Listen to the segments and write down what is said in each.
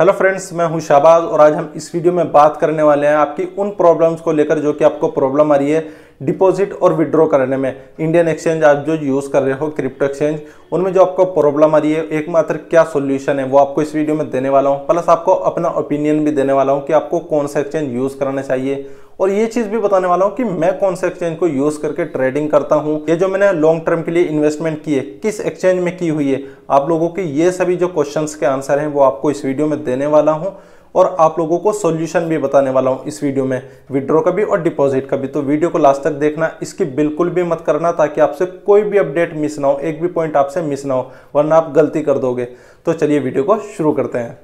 hello friends मैं हूं शाबाज और आज हम इस वीडियो में बात करने वाले हैं आपकी उन प्रॉब्लम्स को लेकर जो कि आपको प्रॉब्लम आ रही है डिपॉजिट और विड्रॉ करने में इंडियन एक्सचेंज आप जो यूज़ कर रहे हो क्रिप्टो एक्सचेंज उनमें जो आपको प्रॉब्लम आ रही है एकमात्र क्या सोल्यूशन है वो आपको इस वीडियो में देने वाला हूँ प्लस आपको अपना ओपिनियन भी देने वाला हूँ कि आपको कौन सा एक्सचेंज यूज़ करना चाहिए और ये चीज भी बताने वाला हूँ कि मैं कौन से एक्सचेंज को यूज करके ट्रेडिंग करता हूँ ये जो मैंने लॉन्ग टर्म के लिए इन्वेस्टमेंट की है किस एक्सचेंज में की हुई है आप लोगों के ये सभी जो क्वेश्चन के आंसर हैं वो आपको इस वीडियो में देने वाला हूँ और आप लोगों को सॉल्यूशन भी बताने वाला हूँ इस वीडियो में विड्रॉ का भी और डिपॉजिट का भी तो वीडियो को लास्ट तक देखना इसकी बिल्कुल भी मत करना ताकि आपसे कोई भी अपडेट मिस ना हो एक भी पॉइंट आपसे मिस ना हो वरना आप गलती कर दोगे तो चलिए वीडियो को शुरू करते हैं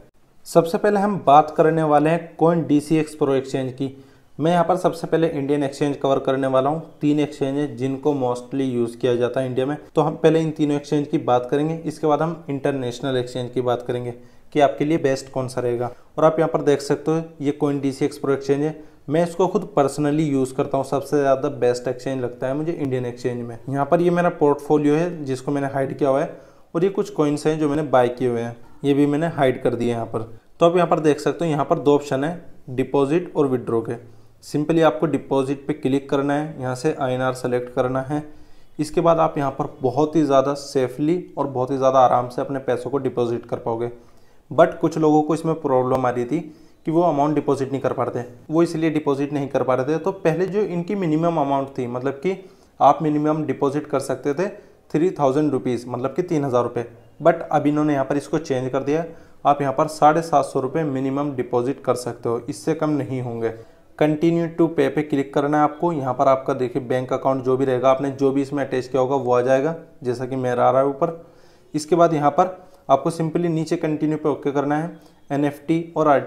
सबसे पहले हम बात करने वाले हैं coin D C X pro exchange की मैं यहाँ पर सबसे पहले इंडियन एक्सचेंज कवर करने वाला हूँ तीन एक्सचेंज है जिनको मोस्टली यूज़ किया जाता है इंडिया में तो हम पहले इन तीनों एक्सचेंज की बात करेंगे इसके बाद हम इंटरनेशनल एक्सचेंज की बात करेंगे कि आपके लिए बेस्ट कौन सा रहेगा और आप यहाँ पर देख सकते हो ये coin D C X pro exchange है मैं इसको खुद पर्सनली यूज़ करता हूँ सबसे ज़्यादा बेस्ट एक्सचेंज लगता है मुझे इंडियन एक्सचेंज में यहाँ पर ये मेरा पोर्टफोलियो है जिसको मैंने हाइड किया हुआ है और ये कुछ कॉइन्स हैं जो मैंने बाय किए हुए हैं ये भी मैंने हाइड कर दिए यहाँ पर तो आप यहाँ पर देख सकते हो यहाँ पर दो ऑप्शन है डिपॉजिट और विड्रॉ के सिंपली आपको डिपॉजिट पे क्लिक करना है यहाँ से आईएनआर सेलेक्ट करना है इसके बाद आप यहाँ पर बहुत ही ज़्यादा सेफली और बहुत ही ज़्यादा आराम से अपने पैसों को डिपॉजिट कर पाओगे बट कुछ लोगों को इसमें प्रॉब्लम आ रही थी कि वो अमाउंट डिपॉजिट नहीं कर पा रहे थे वो इसलिए डिपॉजिट नहीं कर पा रहे थे तो पहले जो इनकी मिनिमम अमाउंट थी मतलब कि आप मिनिमम डिपॉजिट कर सकते थे थ्री थाउजेंड रुपीज़ मतलब कि तीन हज़ार रुपये बट अब इन्होंने यहाँ पर इसको चेंज कर दिया आप यहाँ पर साढ़े सात सौ रुपये मिनिमम डिपॉजिट कर सकते हो इससे कम नहीं होंगे कंटिन्यू टू पे पे क्लिक करना है आपको यहाँ पर आपका देखिए बैंक अकाउंट जो भी रहेगा आपने जो भी इसमें अटैच किया होगा वो आ जाएगा जैसा कि मेरा आ रहा है ऊपर इसके बाद यहाँ पर आपको सिंपली नीचे कंटिन्यू पे ओके करना है एन और आर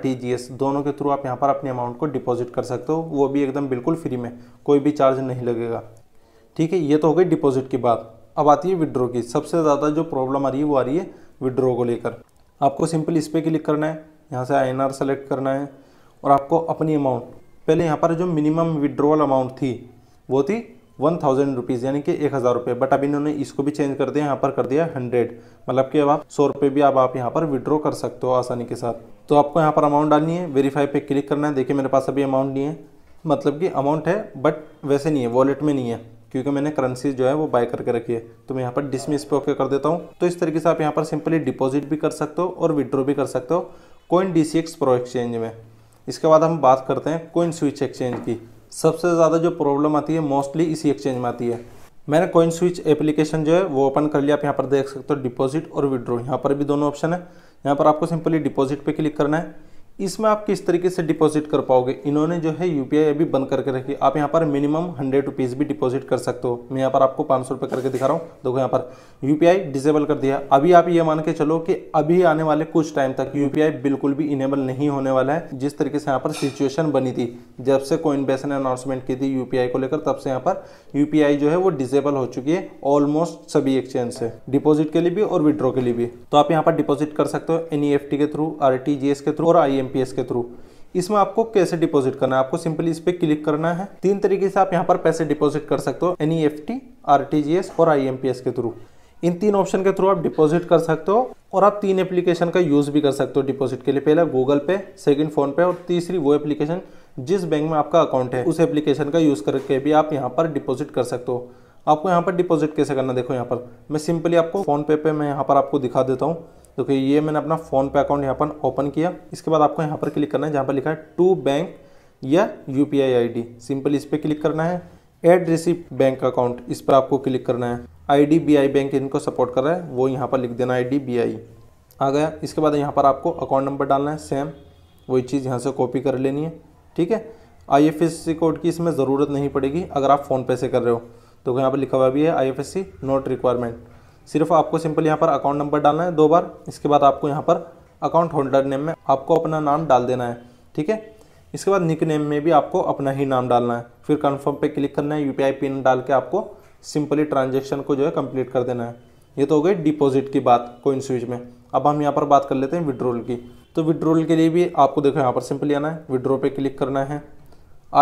दोनों के थ्रू आप यहाँ पर अपने अमाउंट को डिपॉजिट कर सकते हो वो भी एकदम बिल्कुल फ्री में कोई भी चार्ज नहीं लगेगा ठीक है ये तो हो गई डिपॉजिट की बात अब आती है विड्रो की सबसे ज़्यादा जो प्रॉब्लम आ रही है वो आ रही है विड्रो को लेकर आपको सिंपल इस पर क्लिक करना है यहाँ से आई सेलेक्ट करना है और आपको अपनी अमाउंट पहले यहाँ पर जो मिनिमम विड्रोवल अमाउंट थी वो थी वन थाउजेंड रुपीज़ यानी कि एक हज़ार रुपये बट अब इन्होंने इसको भी चेंज कर दिया यहाँ पर कर दिया हंड्रेड मतलब कि अब आप सौ रुपये भी अब आप यहाँ पर विड्रॉ कर सकते हो आसानी के साथ तो आपको यहाँ पर अमाउंट डालनी है वेरीफाई पे क्लिक करना है देखिए मेरे पास अभी अमाउंट नहीं है मतलब कि अमाउंट है बट वैसे नहीं है वॉलेट में नहीं है क्योंकि मैंने करेंसी जो है वो बाय करके रखी है तो मैं यहाँ पर डिसमिस पे ओके कर देता हूँ तो इस तरीके से आप यहाँ पर सिंपली डिपॉजिट भी कर सकते हो और विड्रॉ भी कर सकते हो coin D C X pro exchange में इसके बाद हम बात करते हैं कोइन स्विच एक्सचेंज की सबसे ज़्यादा जो प्रॉब्लम आती है मोस्टली इसी एक्सचेंज में आती है मैंने कोइन स्विच एप्लीकेशन जो है वो ओपन कर लिया आप यहाँ पर देख सकते हो डिपॉजिट और विड्रो यहाँ पर भी दोनों ऑप्शन है यहाँ पर आपको सिंपली डिपॉजिट पे क्लिक करना है इसमें आप किस तरीके से डिपॉजिट कर पाओगे इन्होंने जो है यूपीआई अभी बंद करके रखी आप यहाँ पर मिनिमम हंड्रेड रुपीज़ भी डिपॉजिट कर सकते हो मैं यहाँ पर आपको पाँच सौ रुपये करके दिखा रहा हूँ देखो यहाँ पर यूपीआई डिसेबल कर दिया अभी आप ये मान के चलो कि अभी आने वाले कुछ टाइम तक यूपीआई बिल्कुल भी इनेबल नहीं होने वाला है जिस तरीके से यहाँ पर सिचुएशन बनी थी जब से कोइन बेस ने अनाउंसमेंट की थी यूपीआई को लेकर तब से यहाँ पर यूपीआई जो है वो डिजेबल हो चुकी है ऑलमोस्ट सभी एक्सचेंज से डिपोजिट के लिए भी और विड्रॉ के लिए भी तो आप यहाँ पर डिपोजिट कर सकते हो एन e के थ्रू आर के थ्रू और आई एमपीएस के थ्रू इसमें आपको कैसे डिपॉजिट करना है आपको सिंपली इस पर क्लिक करना है तीन तरीके से आप यहाँ पर पैसे डिपॉजिट कर सकते हो N E F T R T G S और आई एम पी एस के थ्रू इन तीन ऑप्शन के थ्रू आप डिपॉजिट कर सकते हो और आप तीन एप्लीकेशन का यूज़ भी कर सकते हो डिपॉजिट के लिए पहला गूगल पे सेकंड फोन पे और तीसरी वो एप्लीकेशन जिस बैंक में आपका अकाउंट है उस एप्लीकेशन का यूज़ करके भी आप यहाँ पर डिपॉजिट कर सकते हो आपको यहाँ पर डिपॉजिट कैसे करना देखो यहाँ पर मैं सिंपली आपको फोन पे पे मैं यहाँ पर आपको दिखा देता हूँ देखो तो ये मैंने अपना फ़ोन पे अकाउंट यहाँ पर ओपन किया इसके बाद आपको यहाँ पर क्लिक करना है जहाँ पर लिखा है टू बैंक या यू पी आई सिंपल इस पर क्लिक करना है एड रिसीव बैंक अकाउंट इस पर आपको क्लिक करना है आई बैंक इनको सपोर्ट कर रहा है वो यहाँ पर लिख देना आई आ गया इसके बाद यहाँ पर आपको अकाउंट नंबर डालना है सेम वही चीज़ यहाँ से कॉपी कर लेनी है ठीक है आई कोड की इसमें ज़रूरत नहीं पड़ेगी अगर आप फ़ोन पे से कर रहे हो तो यहाँ पर लिखा हुआ भी है आई नॉट रिक्वायरमेंट सिर्फ आपको सिंपल यहाँ पर अकाउंट नंबर डालना है दो बार इसके बाद आपको यहाँ पर अकाउंट होल्डर नेम में आपको अपना नाम डाल देना है ठीक है इसके बाद निक नेम में भी आपको अपना ही नाम डालना है फिर कन्फर्म पे क्लिक करना है यू पिन डाल के आपको सिंपली ट्रांजेक्शन को जो है कम्प्लीट कर देना है ये तो हो गई डिपॉजिट की बात कोइन स्विच में अब हम यहाँ पर बात कर लेते हैं विड्रोल की तो विड्रोल के लिए भी आपको देखो यहाँ पर सिंपली आना है विड्रो पे क्लिक करना है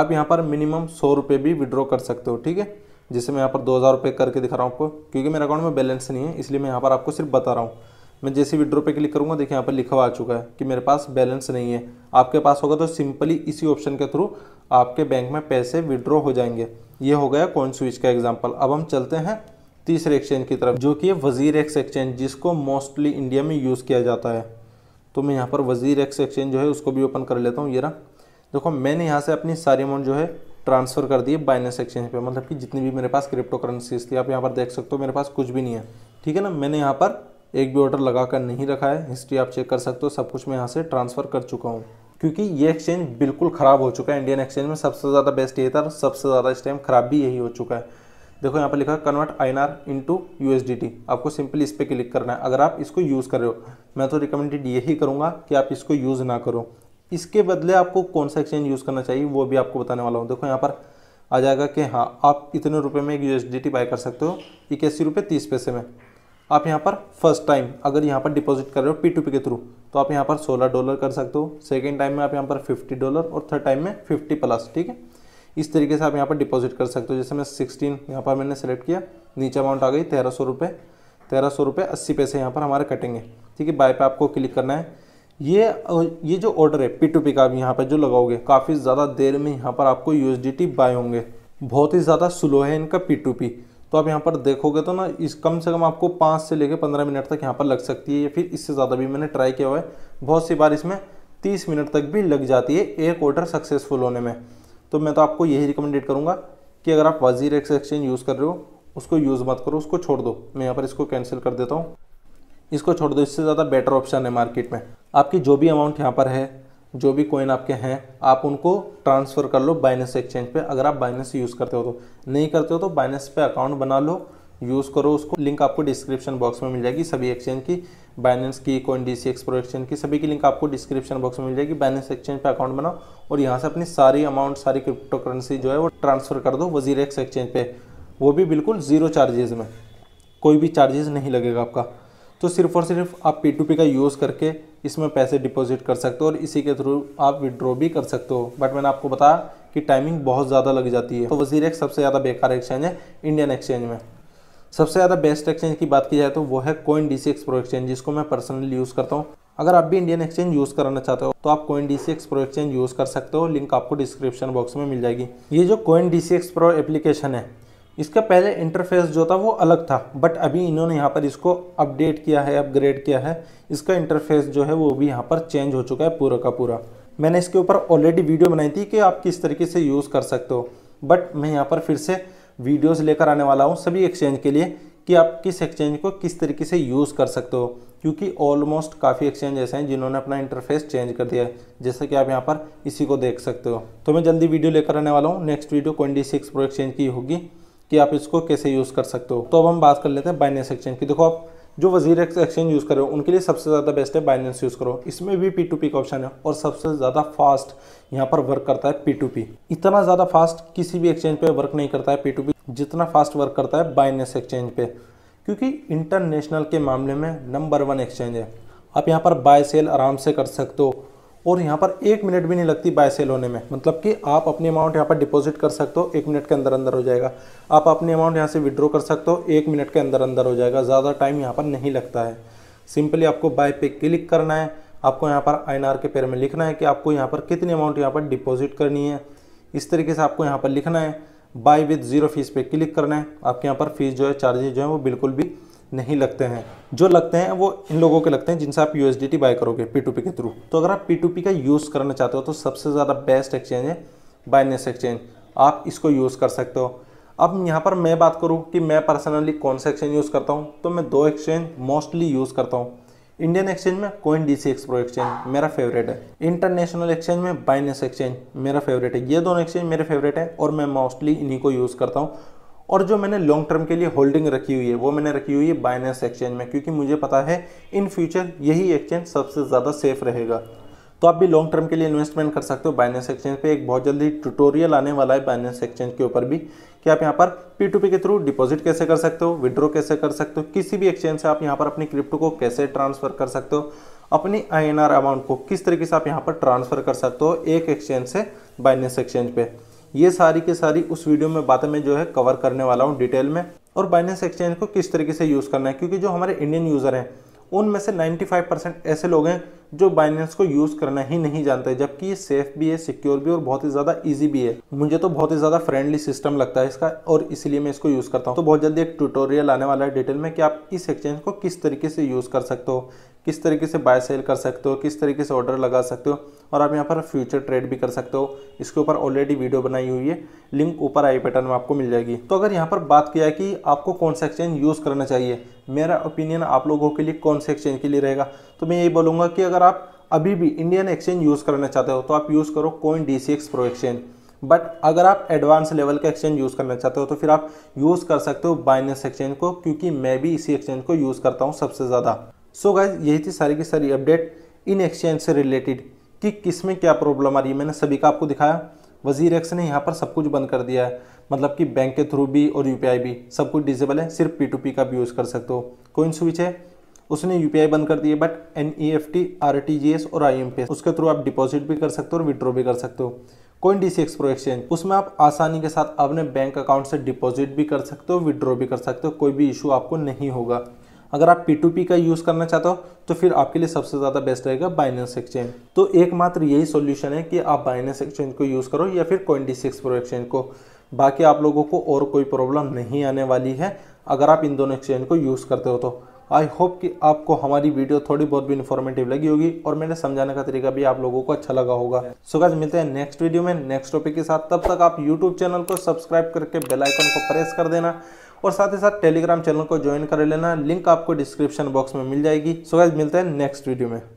आप यहाँ पर मिनिमम सौ रुपये भी विड्रॉ कर सकते हो ठीक है जिससे मैं यहाँ पर दो हज़ार रुपये करके दिखा रहा हूँ आपको क्योंकि मेरे अकाउंट में बैलेंस नहीं है इसलिए मैं यहाँ पर आपको सिर्फ बता रहा हूँ मैं जैसे विड्रो पे क्लिक करूँगा देखिए यहाँ पर लिखा आ चुका है कि मेरे पास बैलेंस नहीं है आपके पास होगा तो सिंपली इसी ऑप्शन के थ्रू आपके बैंक में पैसे विड्रॉ हो जाएंगे ये हो गया कॉइन स्विच का एग्जाम्पल अब हम चलते हैं तीसरे एक्सचेंज की तरफ जो कि है वजीर एक्स एक्सचेंज जिसको मोस्टली इंडिया में यूज़ किया जाता है तो मैं यहाँ पर वजीर एक्स एक्सचेंज जो है उसको भी ओपन कर लेता हूँ ये रहा देखो मैंने यहाँ से अपनी सारी अमाउंट जो है ट्रांसफ़र कर दिए बाइनेंस एक्सचेंज पे मतलब कि जितनी भी मेरे पास क्रिप्टो करेंसीज थी आप यहाँ पर देख सकते हो मेरे पास कुछ भी नहीं है ठीक है ना मैंने यहाँ पर एक भी ऑर्डर लगा कर नहीं रखा है हिस्ट्री आप चेक कर सकते हो सब कुछ मैं यहाँ से ट्रांसफ़र कर चुका हूँ क्योंकि ये एक्सचेंज बिल्कुल ख़राब हो चुका है इंडियन एक्सचेंज में सबसे ज़्यादा बेस्ट ये था और सबसे ज़्यादा इस टाइम ख़राब भी यही हो चुका है देखो यहाँ पर लिखा है convert I N R to U S D T आपको सिंपली इस पर क्लिक करना है अगर आप इसको यूज़ कर रहे हो मैं तो रिकमेंडेड यही करूँगा कि आप इसको यूज़ ना करो इसके बदले आपको कौन सा एक्सचेंज यूज़ करना चाहिए वो भी आपको बताने वाला हूँ देखो यहाँ पर आ जाएगा कि हाँ आप इतने रुपए में एक यू बाय कर सकते हो इक्यासी रुपये तीस पैसे में आप यहाँ पर फर्स्ट टाइम अगर यहाँ पर डिपॉजिट कर रहे हो पी टू पी के थ्रू तो आप यहाँ पर सोलह डॉलर कर सकते हो सेकेंड टाइम में आप यहाँ पर फिफ्टी डॉलर और थर्ड टाइम में फिफ्टी प्लस ठीक है इस तरीके से आप यहाँ पर डिपॉजिट कर सकते हो जैसे मैं सिक्सटीन यहाँ पर मैंने सेलेक्ट किया नीचे अमाउंट आ गई तेरह सौ रुपये तेरह सौ रुपये अस्सी पैसे यहाँ पर हमारे कटेंगे ठीक है बाय पे आपको क्लिक करना है ये ये जो ऑर्डर है पी टू पी का यहाँ पर जो लगाओगे काफ़ी ज़्यादा देर में यहाँ पर आपको यू बाय होंगे बहुत ही ज़्यादा स्लो है इनका पी टू पी तो आप यहाँ पर देखोगे तो ना इस कम से कम आपको पाँच से लेकर पंद्रह मिनट तक यहाँ पर लग सकती है या फिर इससे ज़्यादा भी मैंने ट्राई किया हुआ है बहुत सी बार इसमें तीस मिनट तक भी लग जाती है एक ऑर्डर सक्सेसफुल होने में तो मैं तो आपको यही रिकमेंडेड करूँगा कि अगर आप वजीर एक्सचेंज यूज़ कर रहे हो उसको यूज़ मत करो उसको छोड़ दो मैं यहाँ पर इसको कैंसिल कर देता हूँ इसको छोड़ दो इससे ज़्यादा बेटर ऑप्शन है मार्केट में आपकी जो भी अमाउंट यहाँ पर है जो भी कोइन आपके हैं आप उनको ट्रांसफ़र कर लो बाइनेंस एक्सचेंज पे अगर आप बाइनेंस यूज़ करते हो तो नहीं करते हो तो बाइनेंस पे अकाउंट बना लो यूज़ करो उसको लिंक आपको डिस्क्रिप्शन बॉक्स में मिल जाएगी सभी एक्सचेंज की बाइनेंस की coin D C X pro exchange की सभी की लिंक आपको डिस्क्रिप्शन बॉक्स में मिल जाएगी बाइनेंस एक्सचेंज पर अकाउंट बनाओ और यहाँ से अपनी सारी अमाउंट सारी क्रिप्टो करेंसी जो है वो ट्रांसफ़र कर दो वजीर एक्स एक्सचेंज पे वो भी बिल्कुल ज़ीरो चार्जेज़ में कोई भी चार्जेज़ नहीं लगेगा आपका तो सिर्फ और सिर्फ आप पी टू पी का यूज़ करके इसमें पैसे डिपॉजिट कर सकते हो और इसी के थ्रू आप विड्रॉ भी कर सकते हो बट मैंने आपको बताया कि टाइमिंग बहुत ज़्यादा लग जाती है तो वजीर एक सबसे ज़्यादा बेकार एक्सचेंज है इंडियन एक्सचेंज में सबसे ज़्यादा बेस्ट एक्सचेंज की बात की जाए तो वो है coin D C X pro exchange जिसको मैं पर्सनली यूज़ करता हूँ अगर आप भी इंडियन एक्सचेंज यूज़ करना चाहते हो तो आप coin D C X pro exchange use कर सकते हो लिंक आपको डिस्क्रिप्शन बॉक्स में मिल जाएगी ये जो coin D C X pro application है इसका पहले इंटरफेस जो था वो अलग था बट अभी इन्होंने यहाँ पर इसको अपडेट किया है अपग्रेड किया है इसका इंटरफेस जो है वो भी यहाँ पर चेंज हो चुका है पूरा का पूरा मैंने इसके ऊपर ऑलरेडी वीडियो बनाई थी कि आप किस तरीके से यूज़ कर सकते हो बट मैं यहाँ पर फिर से वीडियोस लेकर आने वाला हूँ सभी एक्सचेंज के लिए कि आप किस एक्सचेंज को किस तरीके से यूज़ कर सकते हो क्योंकि ऑलमोस्ट काफ़ी एक्सचेंज ऐसे हैं जिन्होंने अपना इंटरफेस चेंज कर दिया है जैसे कि आप यहाँ पर इसी को देख सकते हो तो मैं जल्दी वीडियो लेकर आने वाला हूँ next video twenty six pro exchange की होगी कि आप इसको कैसे यूज़ कर सकते हो तो अब हम बात कर लेते हैं बाइनेंस एक्सचेंज की देखो आप जो वजीर एक्सचेंज यूज़ कर रहे हो उनके लिए सबसे ज़्यादा बेस्ट है बाइनेंस यूज़ करो इसमें भी पी टू पी का ऑप्शन है और सबसे ज़्यादा फास्ट यहाँ पर वर्क करता है पी टू पी इतना ज़्यादा फास्ट किसी भी एक्सचेंज पे वर्क नहीं करता है पी टू पी जितना फास्ट वर्क करता है बाइनेंस एक्सचेंज पे क्योंकि इंटरनेशनल के मामले में नंबर वन एक्सचेंज है आप यहाँ पर बाय सेल आराम से कर सकते हो और यहाँ पर एक मिनट भी नहीं लगती बाय सेल होने में मतलब कि आप अपनी अमाउंट यहाँ पर डिपॉजिट कर सकते हो एक मिनट के अंदर अंदर हो जाएगा आप अपनी अमाउंट यहाँ से विड्रॉ कर सकते हो एक मिनट के अंदर अंदर हो जाएगा ज़्यादा टाइम यहाँ पर नहीं लगता है सिंपली आपको बाय पे क्लिक करना है आपको यहाँ पर आई के पेयर में लिखना है कि आपको यहाँ पर कितनी अमाउंट यहाँ पर डिपॉजिट करनी है इस तरीके से आपको यहाँ पर लिखना है बाय विथ ज़ीरो फीस पे क्लिक करना है आपके यहाँ पर फीस जो है चार्जेज जो है वो बिल्कुल भी नहीं लगते हैं जो लगते हैं वो इन लोगों के लगते हैं जिनसे आप यू बाय करोगे पी के थ्रू तो अगर आप पी का यूज़ करना चाहते हो तो सबसे ज़्यादा बेस्ट एक्सचेंज है बाइनेस एक्सचेंज आप इसको यूज़ कर सकते हो अब यहाँ पर मैं बात करूँ कि मैं पर्सनली कौन सा एक्सचेंज यूज़ करता हूँ तो मैं दो एक्सचेंज मोस्टली यूज़ करता हूँ इंडियन एक्सचेंज में coin D C X pro exchange मेरा फेवरेट है इंटरनेशनल एक्सचेंज में बाइनेस एक्सचेंज मेरा फेवरेट है ये दोनों एक्सचेंज मेरे फेवरेट है और मैं मोस्टली इन्हीं को यूज़ करता हूँ और जो मैंने लॉन्ग टर्म के लिए होल्डिंग रखी हुई है वो मैंने रखी हुई है बाइनेंस एक्सचेंज में क्योंकि मुझे पता है इन फ्यूचर यही एक्सचेंज सबसे ज़्यादा सेफ रहेगा तो आप भी लॉन्ग टर्म के लिए इन्वेस्टमेंट कर सकते हो बाइनेंस एक्सचेंज पे एक बहुत जल्दी ट्यूटोरियल आने वाला है बाइनेंस एक्सचेंज के ऊपर भी कि आप यहाँ पर पी टू पी के थ्रू डिपॉजिट कैसे कर सकते हो विड्रॉ कैसे कर सकते हो किसी भी एक्सचेंज से आप यहाँ पर अपनी क्रिप्टो को कैसे ट्रांसफर कर सकते हो अपनी आई अमाउंट को किस तरीके से आप यहाँ पर ट्रांसफर कर सकते हो एक एक्सचेंज से बाइनेंस एक्सचेंज पे ये सारी के सारी उस वीडियो में बातें मैं जो है कवर करने वाला हूँ डिटेल में और बाइनेंस एक्सचेंज को किस तरीके से यूज़ करना है क्योंकि जो हमारे इंडियन यूज़र हैं उनमें से 95 परसेंट ऐसे लोग हैं जो बाइनेंस को यूज़ करना ही नहीं जानते जबकि ये सेफ भी है सिक्योर भी और बहुत ही ज़्यादा ईजी भी है मुझे तो बहुत ही ज़्यादा फ्रेंडली सिस्टम लगता है इसका और इसलिए मैं इसको यूज़ करता हूँ तो बहुत जल्दी एक ट्यूटोरियल आने वाला है डिटेल में कि आप इस एक्सचेंज को किस तरीके से यूज़ कर सकते हो किस तरीके से बाय सेल कर सकते हो किस तरीके से ऑर्डर लगा सकते हो और आप यहाँ पर फ्यूचर ट्रेड भी कर सकते हो इसके ऊपर ऑलरेडी वीडियो बनाई हुई है लिंक ऊपर आई पैटर्न में आपको मिल जाएगी तो अगर यहाँ पर बात किया कि आपको कौन सा एक्सचेंज यूज़ करना चाहिए मेरा ओपिनियन आप लोगों के लिए कौन से एक्सचेंज के लिए रहेगा तो मैं यही बोलूँगा कि अगर आप अभी भी इंडियन एक्सचेंज यूज़ करना चाहते हो तो आप यूज़ करो coin D C X pro exchange but अगर आप एडवांस लेवल का एक्सचेंज यूज़ करना चाहते हो तो फिर आप यूज़ कर सकते हो बाइनेंस एक्सचेंज को क्योंकि मैं भी इसी एक्सचेंज को यूज़ करता हूँ सबसे ज़्यादा सो गाइज यही थी सारी की सारी अपडेट इन एक्सचेंज से रिलेटेड कि किस में क्या प्रॉब्लम आ रही है मैंने सभी का आपको दिखाया वजीर एक्स ने यहाँ पर सब कुछ बंद कर दिया है मतलब कि बैंक के थ्रू भी और यू भी सब कुछ डिजेबल है सिर्फ पी का भी यूज़ कर सकते हो कोइन स्विच है उसने यू बंद कर दिए but N E F T R T G S और आई एम पी एस उसके थ्रू आप डिपॉजिट भी कर सकते हो और विड्रॉ भी कर सकते हो coin D C X pro exchange उसमें आप आसानी के साथ अपने बैंक अकाउंट से डिपॉजिट भी कर सकते हो विड्रॉ भी कर सकते हो कोई भी इशू आपको नहीं होगा अगर आप P2P का यूज़ करना चाहते हो तो फिर आपके लिए सबसे ज़्यादा बेस्ट रहेगा बाइनेंस एक्सचेंज तो एकमात्र यही सोल्यूशन है कि आप बाइनेंस एक्सचेंज को यूज़ करो या फिर कोइन सिक्स प्रो एक्सचेंज को बाकी आप लोगों को और कोई प्रॉब्लम नहीं आने वाली है अगर आप इन दोनों एक्सचेंज को यूज़ करते हो तो आई होप कि आपको हमारी वीडियो थोड़ी बहुत भी इन्फॉर्मेटिव लगी होगी और मैंने समझाने का तरीका भी आप लोगों को अच्छा लगा होगा सो so, मिलते हैं नेक्स्ट वीडियो में नेक्स्ट टॉपिक के साथ तब तक आप यूट्यूब चैनल को सब्सक्राइब करके बेलाइकन को प्रेस कर देना और साथ ही साथ टेलीग्राम चैनल को ज्वाइन कर लेना लिंक आपको डिस्क्रिप्शन बॉक्स में मिल जाएगी सो गाइज मिलते हैं नेक्स्ट वीडियो में